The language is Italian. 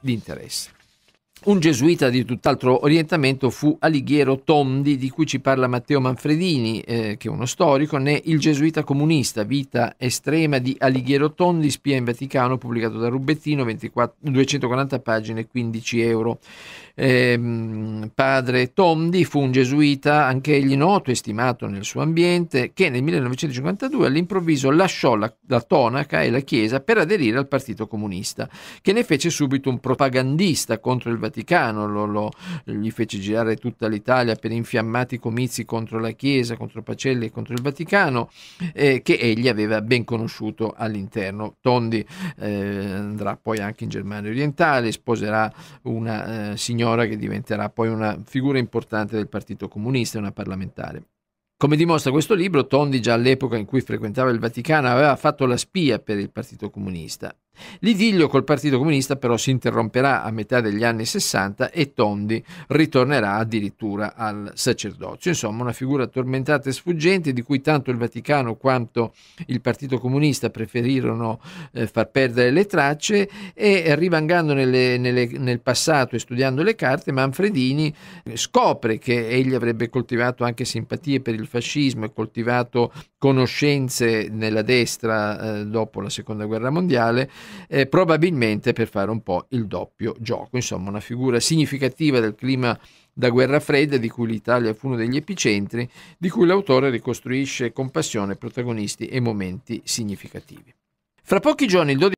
di interesse. Un gesuita di tutt'altro orientamento fu Alighiero Tondi, di cui ci parla Matteo Manfredini, eh, che è uno storico, né Il gesuita comunista, vita estrema di Alighiero Tondi, spia in Vaticano, pubblicato da Rubettino, 24, 240 pagine, 15 euro. Eh, padre Tondi fu un gesuita, anche egli noto e stimato nel suo ambiente, che nel 1952 all'improvviso lasciò la, la tonaca e la chiesa per aderire al Partito Comunista, che ne fece subito un propagandista contro il Vaticano Vaticano, lo, lo, gli fece girare tutta l'Italia per infiammati comizi contro la Chiesa, contro Pacelli e contro il Vaticano, eh, che egli aveva ben conosciuto all'interno. Tondi eh, andrà poi anche in Germania orientale, sposerà una eh, signora che diventerà poi una figura importante del Partito Comunista, una parlamentare. Come dimostra questo libro, Tondi già all'epoca in cui frequentava il Vaticano aveva fatto la spia per il Partito Comunista L'idillio col Partito Comunista però si interromperà a metà degli anni 60 e Tondi ritornerà addirittura al sacerdozio. Insomma, una figura tormentata e sfuggente di cui tanto il Vaticano quanto il Partito Comunista preferirono eh, far perdere le tracce e eh, rivangando nelle, nelle, nel passato e studiando le carte, Manfredini eh, scopre che egli avrebbe coltivato anche simpatie per il fascismo e coltivato conoscenze nella destra eh, dopo la seconda guerra mondiale, eh, probabilmente per fare un po' il doppio gioco. Insomma, una figura significativa del clima da guerra fredda di cui l'Italia fu uno degli epicentri, di cui l'autore ricostruisce con passione protagonisti e momenti significativi. Fra pochi giorni, il 12